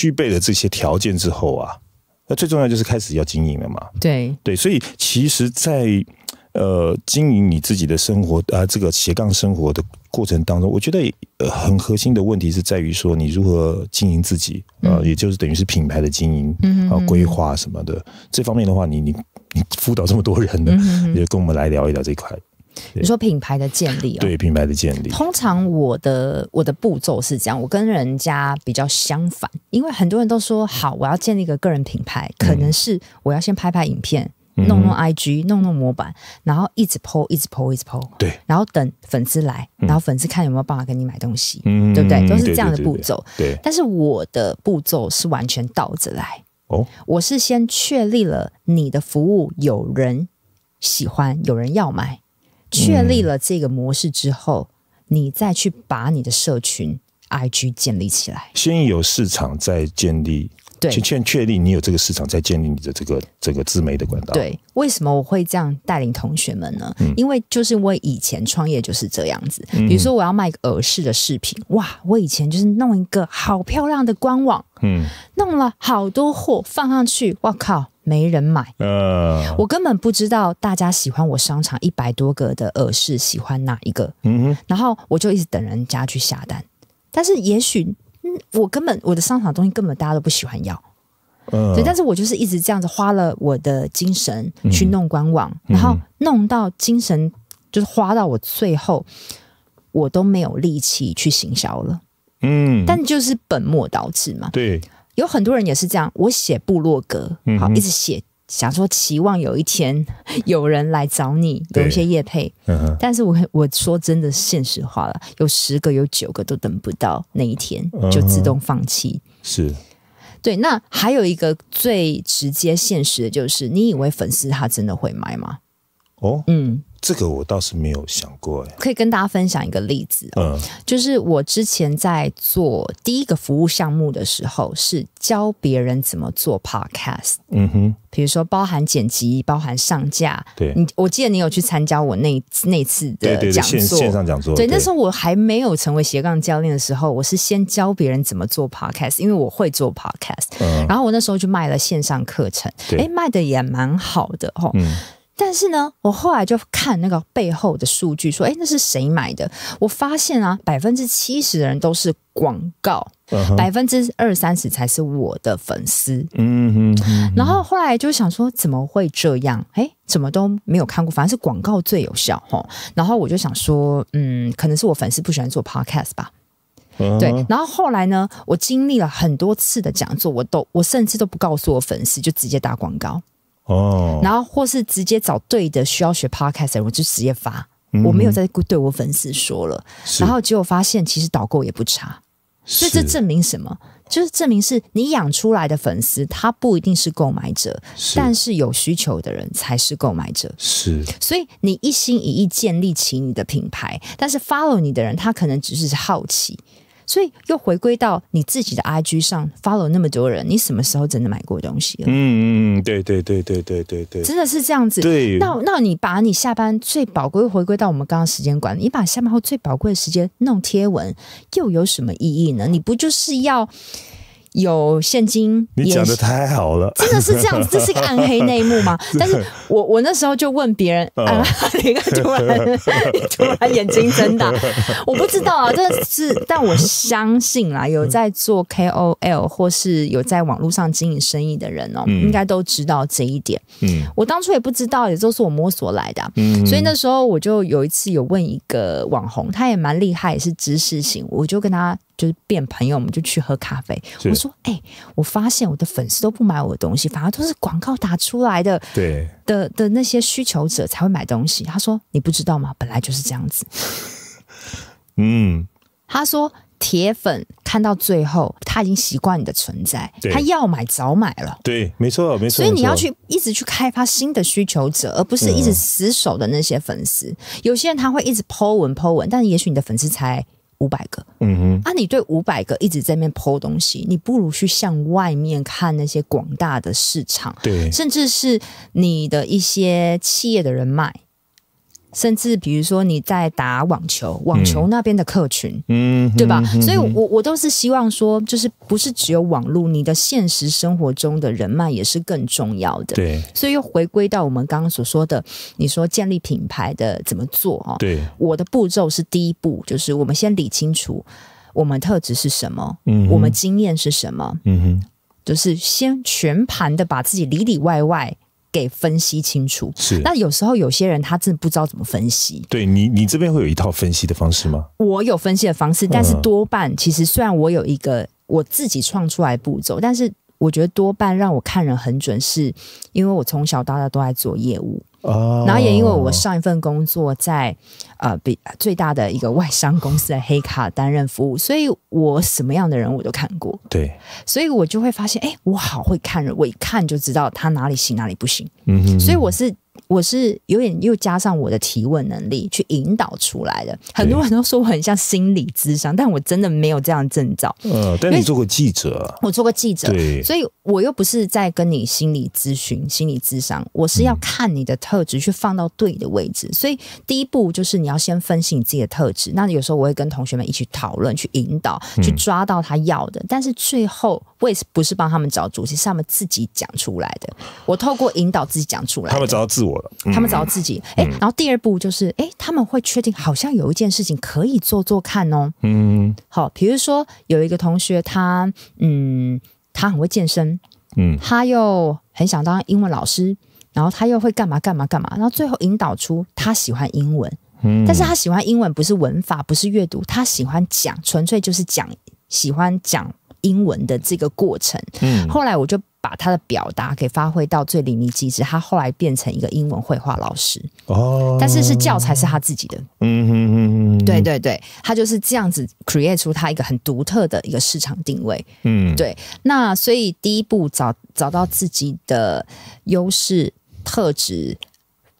具备了这些条件之后啊，那最重要就是开始要经营了嘛。对对，所以其实，在呃经营你自己的生活啊，这个斜杠生活的过程当中，我觉得很核心的问题是在于说你如何经营自己，呃，也就是等于是品牌的经营啊，规划什么的。这方面的话，你你你辅导这么多人呢，也跟我们来聊一聊这一块。你说品牌的建立哦，对品牌的建立，通常我的我的步骤是这样：我跟人家比较相反，因为很多人都说好，我要建立一个个人品牌，可能是我要先拍拍影片，弄弄 I G，弄弄模板，然后一直剖，一直剖，一直剖。对，然后等粉丝来，然后粉丝看有没有办法跟你买东西，对不对？都是这样的步骤。对，但是我的步骤是完全倒着来。哦，我是先确立了你的服务有人喜欢，有人要买。确立了这个模式之后，你再去把你的社群 I G 建立起来。先有市场再建立，对，先确立你有这个市场再建立你的这个这个自媒的管道。对，为什么我会这样带领同学们呢？因为就是我以前创业就是这样子。比如说我要卖一个耳饰的饰品，哇，我以前就是弄一个好漂亮的官网，嗯，弄了好多货放上去，我靠。没人买，呃，我根本不知道大家喜欢我商场一百多个的耳饰，喜欢哪一个。嗯哼，然后我就一直等人家去下单，但是也许，嗯，我根本我的商场东西根本大家都不喜欢要，嗯，对，但是我就是一直这样子花了我的精神去弄官网，然后弄到精神就是花到我最后，我都没有力气去行销了，嗯，但就是本末倒置嘛，对。有很多人也是这样，我写部落格，好一直写，想说期望有一天 有人来找你有一些业配，但是我我说真的现实化了，有十个有九个都等不到那一天就自动放弃。是，对，那还有一个最直接现实的就是，你以为粉丝他真的会买吗？哦，嗯。这个我倒是没有想过，哎，可以跟大家分享一个例子嗯，就是我之前在做第一个服务项目的时候，是教别人怎么做 podcast，嗯哼，比如说包含剪辑，包含上架，对，你我记得你有去参加我那那次的讲座，线上讲座，对，那时候我还没有成为斜杠教练的时候，我是先教别人怎么做 podcast，因为我会做 podcast，然后我那时候就卖了线上课程，哎，卖的也蛮好的嗯但是呢，我后来就看那个背后的数据，说，哎，那是谁买的？我发现啊，百分之七十的人都是广告，百分之二三十才是我的粉丝。嗯哼。然后后来就想说，怎么会这样？哎，怎么都没有看过？反正广告最有效哈。然后我就想说，嗯，可能是我粉丝不喜欢做 podcast 吧。对。然后后来呢，我经历了很多次的讲座，我都我甚至都不告诉我粉丝，就直接打广告。哦，然后或是直接找对的需要学 podcast 的人，我就直接发，我没有再对我粉丝说了。然后结果发现，其实导购也不差，以这证明什么？就是证明是你养出来的粉丝，他不一定是购买者，但是有需求的人才是购买者。是，所以你一心一意建立起你的品牌，但是 follow 你的人，他可能只是好奇。所以又回归到你自己的 IG 上，follow 那么多人，你什么时候真的买过东西？嗯嗯，对对对对对对对，真的是这样子。那那你把你下班最宝贵，回归到我们刚刚时间管理，你把下班后最宝贵的时间弄贴文，又有什么意义呢？你不就是要？有现金，你讲的太好了，真的是这样子，这是一个暗黑内幕吗？但是，我我那时候就问别人，啊，你干突然 突然眼睛睁大，我不知道啊，真的是，但我相信啦，有在做 KOL 或是有在网络上经营生意的人哦，应该都知道这一点。嗯，我当初也不知道，也都是我摸索来的，所以那时候我就有一次有问一个网红，他也蛮厉害，也是知识型，我就跟他。就是变朋友，我们就去喝咖啡。我说：“哎，我发现我的粉丝都不买我的东西，反而都是广告打出来的，对的的那些需求者才会买东西。”他说：“你不知道吗？本来就是这样子。”嗯，他说：“铁粉看到最后，他已经习惯你的存在，他要买早买了。”对，没错，没错。所以你要去一直去开发新的需求者，而不是一直死守的那些粉丝。有些人他会一直 po 文 po 文，但也许你的粉丝才。五百个，嗯哼，啊，你对五百个一直在面剖东西，你不如去向外面看那些广大的市场，对，甚至是你的一些企业的人脉。甚至比如说你在打网球，网球那边的客群，嗯，对吧？所以我我都是希望说，就是不是只有网络，你的现实生活中的人脉也是更重要的。对，所以又回归到我们刚刚所说的，你说建立品牌的怎么做？哈，对，我的步骤是第一步，就是我们先理清楚我们特质是什么，嗯，我们经验是什么，嗯哼，就是先全盘的把自己里里外外。给分析清楚是，那有时候有些人他真的不知道怎么分析。对你，你这边会有一套分析的方式吗？我有分析的方式，但是多半其实虽然我有一个我自己创出来步骤，但是我觉得多半让我看人很准，是因为我从小到大都在做业务。然后也因为我上一份工作在呃比最大的一个外商公司的黑卡担任服务，所以我什么样的人我都看过。对，所以我就会发现，哎，我好会看人，我一看就知道他哪里行哪里不行。嗯所以我是。我是有点又加上我的提问能力去引导出来的，很多人都说我很像心理智商，但我真的没有这样征兆。嗯，但你做过记者，我做过记者，对，所以我又不是在跟你心理咨询、心理智商，我是要看你的特质去放到对的位置。所以第一步就是你要先分析你自己的特质。那有时候我会跟同学们一起讨论，去引导，去抓到他要的。但是最后，我也不是帮他们找主题，是他们自己讲出来的。我透过引导自己讲出来，他们找到自我。他们找到自己，哎，然后第二步就是，哎，他们会确定好像有一件事情可以做做看哦。嗯，好，比如说有一个同学，他嗯，他很会健身，嗯，他又很想当英文老师，然后他又会干嘛干嘛干嘛，然后最后引导出他喜欢英文，嗯，但是他喜欢英文不是文法，不是阅读，他喜欢讲，纯粹就是讲，喜欢讲。英文的这个过程，嗯，后来我就把他的表达给发挥到最淋漓极致，他后来变成一个英文绘画老师哦，但是是教材是他自己的，嗯嗯，对对对，他就是这样子 create 出他一个很独特的一个市场定位，嗯，对，那所以第一步找找到自己的优势特质，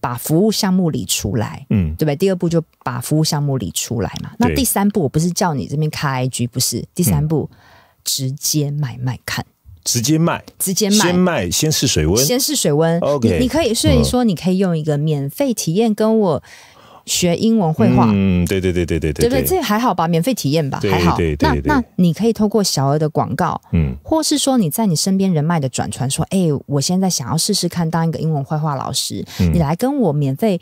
把服务项目理出来，嗯，对不对？第二步就把服务项目理出来嘛，那第三步我不是叫你这边开 IG 不是？第三步。直接买卖看，直接卖，直接卖，先卖先试水温，先试水温。O K，你你可以，所以说你可以用一个免费体验跟我学英文绘画。嗯，对对对对对对，对不对？这还好吧，免费体验吧，还好。那那你可以透过小额的广告，嗯，或是说你在你身边人脉的转传，说，哎，我现在想要试试看当一个英文绘画老师，你来跟我免费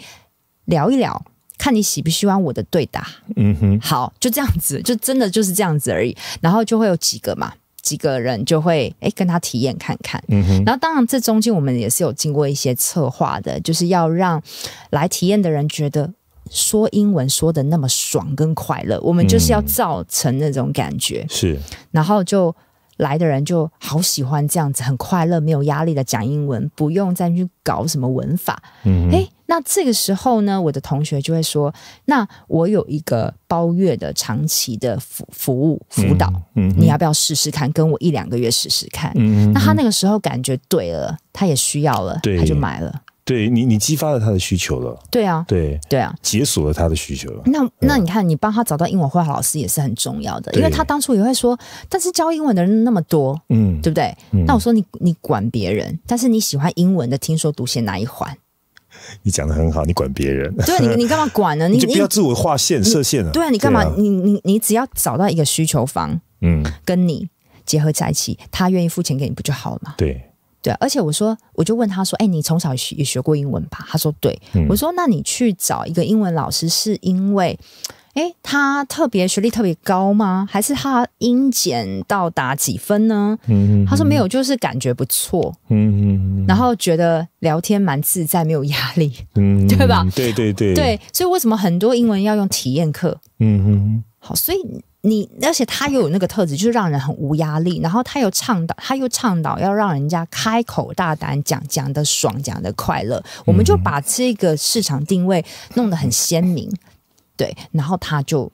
聊一聊。看你喜不喜欢我的对答，嗯哼，好，就这样子，就真的就是这样子而已。然后就会有几个嘛，几个人就会哎跟他体验看看，嗯哼。然后当然这中间我们也是有经过一些策划的，就是要让来体验的人觉得说英文说的那么爽跟快乐，我们就是要造成那种感觉，是。然后就。来的人就好喜欢这样子，很快乐，没有压力的讲英文，不用再去搞什么文法。哎，那这个时候呢，我的同学就会说：“那我有一个包月的长期的服服务辅导，你要不要试试看？跟我一两个月试试看。”那他那个时候感觉对了，他也需要了，他就买了。对你，你激发了他的需求了。对啊，对对啊，解锁了他的需求了。那那你看，你帮他找到英文绘画老师也是很重要的，因为他当初也会说，但是教英文的人那么多，嗯，对不对？那我说你你管别人，但是你喜欢英文的，听说读写哪一环？你讲的很好，你管别人。对你，你干嘛管呢？你不要自我划线设限了。对啊，你干嘛？你你你只要找到一个需求方，嗯，跟你结合在一起，他愿意付钱给你，不就好了吗？对。对，而且我说，我就问他说：“哎，你从小学也学过英文吧？”他说：“对。”我说：“那你去找一个英文老师，是因为？”哎，他特别学历特别高吗？还是他英检到达几分呢？嗯，他说没有，就是感觉不错。嗯嗯，然后觉得聊天蛮自在，没有压力。嗯，对吧？对对对。对，所以为什么很多英文要用体验课？嗯哼。好，所以你，而且他又有那个特质，就是让人很无压力。然后他又倡导，他又倡导要让人家开口大胆讲，讲的爽，讲的快乐。我们就把这个市场定位弄得很鲜明。对，然后他就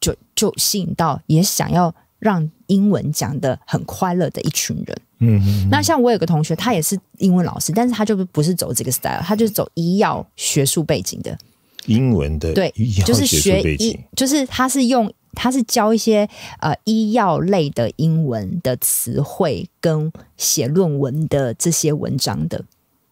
就就吸引到也想要让英文讲的很快乐的一群人。嗯，那像我有个同学，他也是英文老师，但是他就不不是走这个 style，他就是走医药学术背景的英文的，对，就是学医，就是他是用他是教一些呃医药类的英文的词汇跟写论文的这些文章的。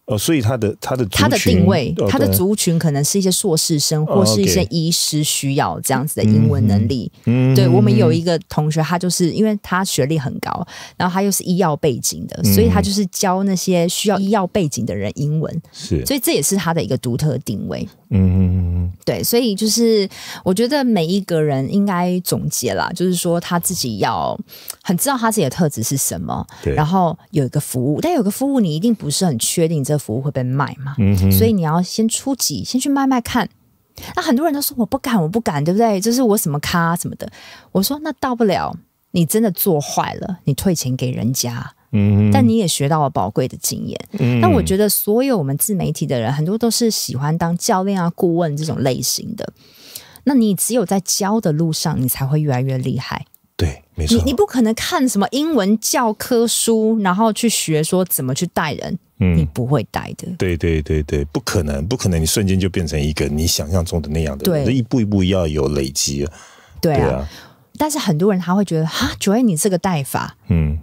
哦，所以他的他的他的定位，他的族群可能是一些硕士生或是一些医师需要这样子的英文能力。嗯，对我们有一个同学，他就是因为他学历很高，然后他又是医药背景的，所以他就是教那些需要医药背景的人英文。是，所以这也是他的一个独特定位。嗯，对，所以就是我觉得每一个人应该总结啦，就是说他自己要很知道他自己的特质是什么，对，然后有一个服务，但有个服务你一定不是很确定这个服务会被卖嘛，嗯所以你要先出级，先去卖卖看。那很多人都说我不敢，我不敢，对不对？就是我什么咖什么的，我说那到不了，你真的做坏了，你退钱给人家。嗯，但你也学到了宝贵的经验。嗯，那我觉得所有我们自媒体的人，很多都是喜欢当教练啊、顾问这种类型的。那你只有在教的路上，你才会越来越厉害。对，没错，你不可能看什么英文教科书，然后去学说怎么去带人。嗯，你不会带的。对对对对，不可能，不可能，你瞬间就变成一个你想象中的那样的。对，一步一步要有累积。对啊，但是很多人他会觉得啊，觉得你这个带法，嗯。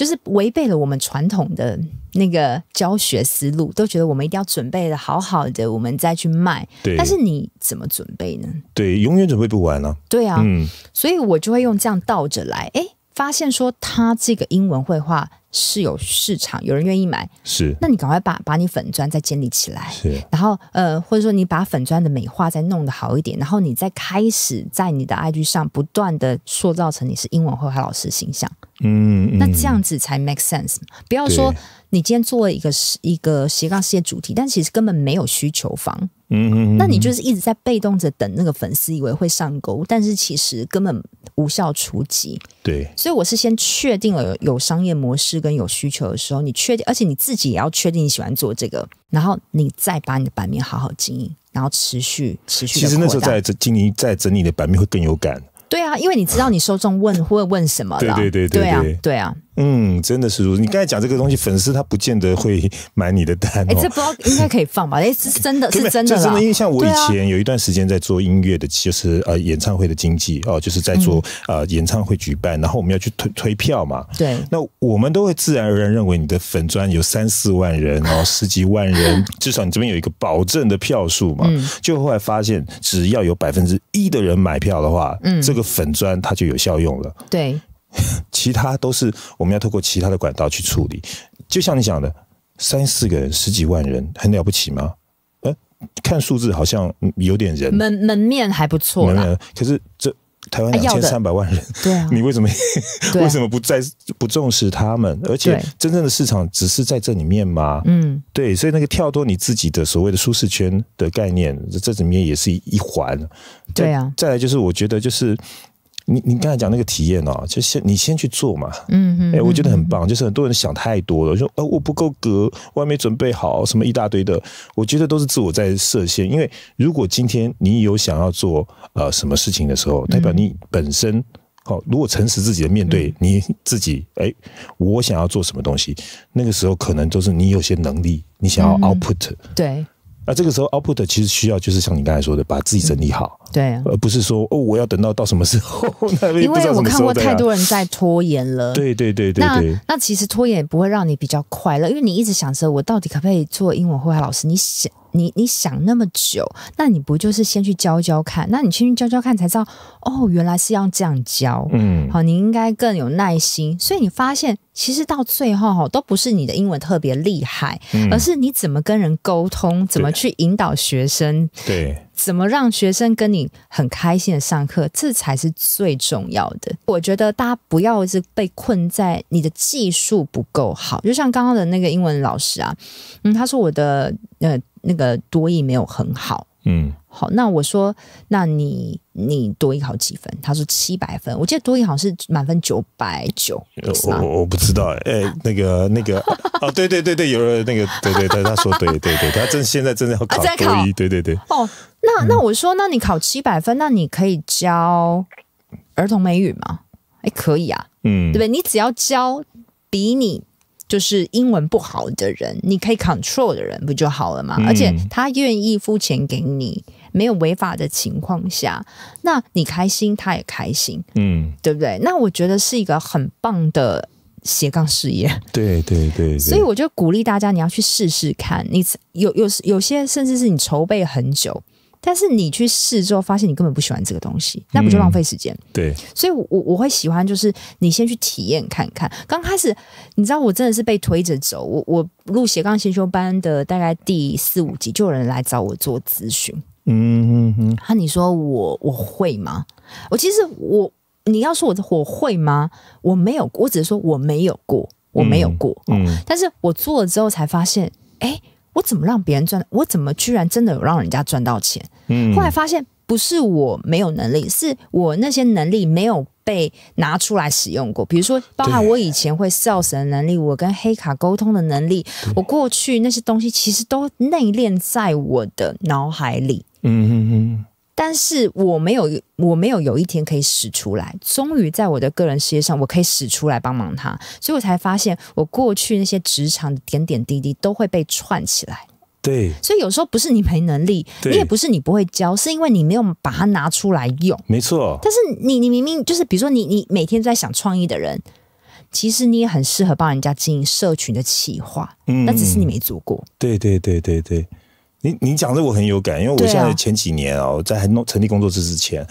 就是违背了我们传统的那个教学思路，都觉得我们一定要准备的好好的，我们再去卖。对，但是你怎么准备呢？对，永远准备不完啊。对啊，嗯，所以我就会用这样倒着来，哎。发现说他这个英文绘画是有市场，有人愿意买，是。那你赶快把把你粉砖再建立起来，是。然后呃，或者说你把粉砖的美化再弄得好一点，然后你再开始在你的 IG 上不断的塑造成你是英文绘画老师形象，嗯，那这样子才 make sense。不要说你今天做了一个是一个斜杠事业主题，但其实根本没有需求方，嗯嗯嗯，那你就是一直在被动着等那个粉丝以为会上钩，但是其实根本。无效除籍。对，所以我是先确定了有商业模式跟有需求的时候，你确定，而且你自己也要确定你喜欢做这个，然后你再把你的版面好好经营，然后持续持续。其实那时候在经营、在整理的版面会更有感。对啊，因为你知道你受众问会问什么了。对对对对对啊对啊。嗯，真的是如此。你刚才讲这个东西，粉丝他不见得会买你的单哦。哎，这不应该可以放吧？哎，是真的，是真的。真的，因为像我以前有一段时间在做音乐的，就是呃演唱会的经济哦，就是在做呃演唱会举办，然后我们要去推推票嘛。对。那我们都会自然而然认为你的粉砖有三四万人，然 后十几万人，至少你这边有一个保证的票数嘛。嗯。就后来发现，只要有百分之一的人买票的话，嗯，这个粉砖它就有效用了。对。其他都是我们要透过其他的管道去处理，就像你讲的，三四个人、十几万人，很了不起吗？呃，看数字好像有点人门门面还不错可是这台湾两千三百万人，对啊，你为什么 为什么不再不重视他们？而且真正的市场只是在这里面吗？嗯，对，所以那个跳脱你自己的所谓的舒适圈的概念，这这里面也是一环。对啊，再来就是我觉得就是。你你刚才讲那个体验哦，就先你先去做嘛，嗯嗯，哎，我觉得很棒，就是很多人想太多了，说呃我不够格，我还没准备好，什么一大堆的，我觉得都是自我在设限。因为如果今天你有想要做呃什么事情的时候，代表你本身好，如果诚实自己的面对你自己，哎，我想要做什么东西，那个时候可能都是你有些能力，你想要 output，对，那这个时候 output 其实需要就是像你刚才说的，把自己整理好。对，而不是说哦，我要等到到什么时候？因为我看过太多人在拖延了。对对对对对，那那其实拖延不会让你比较快乐，因为你一直想着我到底可不可以做英文绘画老师？你想你你想那么久，那你不就是先去教教看？那你先去教教看，才知道哦，原来是要这样教。嗯，好，你应该更有耐心。所以你发现，其实到最后哈，都不是你的英文特别厉害，而是你怎么跟人沟通，怎么去引导学生。对。怎么让学生跟你很开心的上课，这才是最重要的。我觉得大家不要是被困在你的技术不够好，就像刚刚的那个英文老师啊，嗯，他说我的呃那个多译没有很好，嗯，好，那我说那你你多译考几分？他说七百分，我记得多译好像是满分九百九，我我不知道哎，哎，那个那个哦，对对对对，有了那个对对，对，他说对对对，他正现在正在要考多译，对对对，哦。那那我说，那你考七百分，那你可以教儿童美语吗？哎，可以啊，嗯，对不对？你只要教比你就是英文不好的人，你可以 control 的人不就好了吗？而且他愿意付钱给你，没有违法的情况下，那你开心，他也开心，嗯，对不对？那我觉得是一个很棒的斜杠事业，对对对。所以我就鼓励大家，你要去试试看，你有有有些甚至是你筹备很久。但是你去试之后，发现你根本不喜欢这个东西，那不就浪费时间？对。所以，我我会喜欢，就是你先去体验看看。刚开始，你知道，我真的是被推着走。我我录斜杠先修班的大概第四五集，就有人来找我做咨询。嗯嗯嗯。那你说我我会吗？我其实我你要说我的我会吗？我没有，我只是说我没有过，我没有过。嗯。但是我做了之后才发现，哎。我怎么让别人赚？我怎么居然真的有让人家赚到钱？嗯，后来发现不是我没有能力，是我那些能力没有被拿出来使用过。比如说，包含我以前会 sales 的能力，我跟黑卡沟通的能力，我过去那些东西其实都内敛在我的脑海里。嗯嗯嗯。但是我没有，我没有有一天可以使出来。终于在我的个人事业上，我可以使出来帮忙他，所以我才发现，我过去那些职场的点点滴滴都会被串起来。对，所以有时候不是你没能力，你也不是你不会教，是因为你没有把它拿出来用。没错。但是你你明明就是，比如说你你每天在想创意的人，其实你也很适合帮人家经营社群的企划，嗯，那只是你没做过。对对对对对。你你讲的我很有感，因为我现在前几年哦，在还弄成立工作室之前，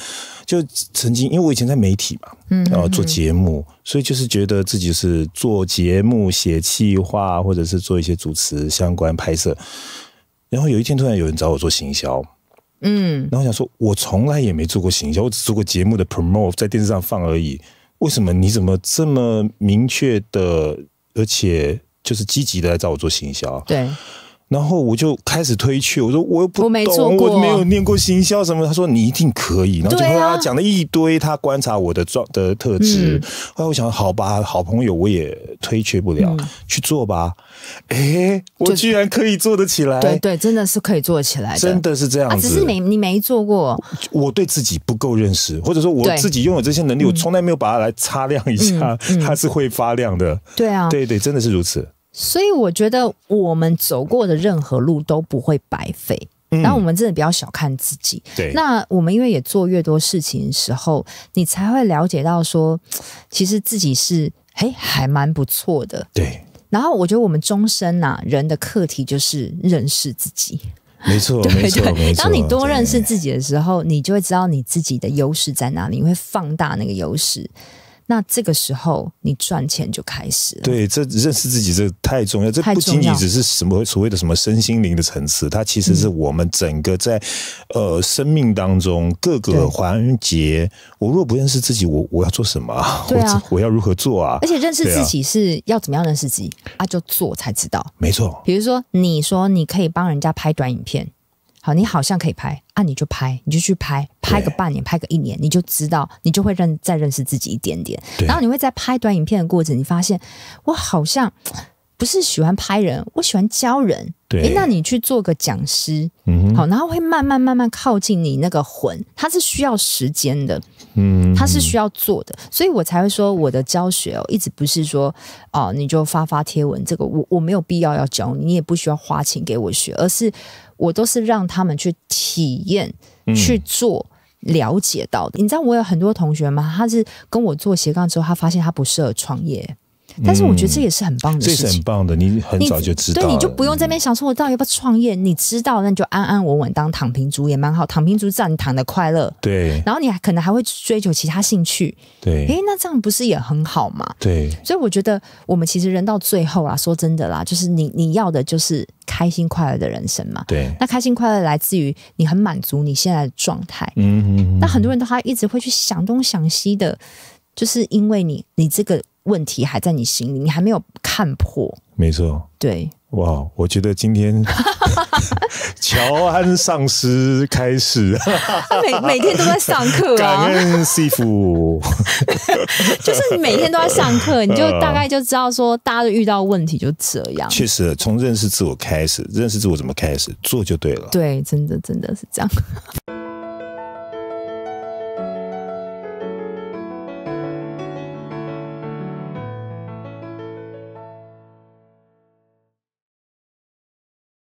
就曾经因为我以前在媒体嘛，嗯，然后做节目，所以就是觉得自己是做节目写企划，或者是做一些主持相关拍摄。然后有一天突然有人找我做行销，嗯，然后想说，我从来也没做过行销，我只做过节目的 promote 在电视上放而已，为什么你怎么这么明确的，而且就是积极的来找我做行销？对。然后我就开始推却，我说我又不懂，我没有念过行销什么。他说你一定可以，然后就和他讲了一堆，他观察我的状的特质。后来我想，好吧，好朋友我也推却不了，去做吧。哎，我居然可以做得起来，对对，真的是可以做起来，真的是这样子。只是没你没做过，我对自己不够认识，或者说我自己拥有这些能力，我从来没有把它来擦亮一下，它是会发亮的。对啊，对对，真的是如此。所以我觉得我们走过的任何路都不会白费，然后我们真的不要小看自己。对，那我们因为也做越多事情的时候，你才会了解到说，其实自己是哎还蛮不错的。对，然后我觉得我们终身呐，人的课题就是认识自己。没错，没错，没错。当你多认识自己的时候，你就会知道你自己的优势在哪里，你会放大那个优势。那这个时候，你赚钱就开始了。对，这认识自己这太重要，这不仅仅只是什么所谓的什么身心灵的层次，它其实是我们整个在呃生命当中各个环节。我如果不认识自己，我我要做什么对啊，我要如何做啊？而且认识自己是要怎么样认识自己啊？就做才知道。没错，比如说你说你可以帮人家拍短影片。好，你好像可以拍，那你就拍，你就去拍，拍个半年，拍个一年，你就知道，你就会认再认识自己一点点。然后你会在拍短影片的过程，你发现我好像不是喜欢拍人，我喜欢教人。对，那你去做个讲师，嗯，好，然后会慢慢慢慢靠近你那个魂，它是需要时间的，嗯，它是需要做的，所以我才会说我的教学哦，一直不是说，哦，你就发发贴文，这个我我没有必要要教你，你也不需要花钱给我学，而是。我都是让他们去体验、去做，了解到。你知道，我有很多同学嘛，他是跟我做斜杠之后，他发现他不适合创业。但是我觉得这也是很棒的事情，这是很棒的。你很早就知道，对，你就不用在那边想说，我到底要不要创业？你知道，那你就安安稳稳当躺平族也蛮好，躺平族知道你躺的快乐。对，然后你还可能还会追求其他兴趣。对，哎，那这样不是也很好吗？对，所以我觉得我们其实人到最后啦，说真的啦，就是你你要的就是开心快乐的人生嘛。对，那开心快乐来自于你很满足你现在的状态。嗯嗯嗯。那很多人都还一直会去想东想西的，就是因为你你这个。问题还在你心里，你还没有看破。没错，对，哇，我觉得今天 乔安上师开始，他 每每天都在上课啊。感恩师傅，就是你每天都在上课，你就大概就知道说，大家都遇到问题就这样。确实，从认识自我开始，认识自我怎么开始，做就对了。对，真的真的是这样。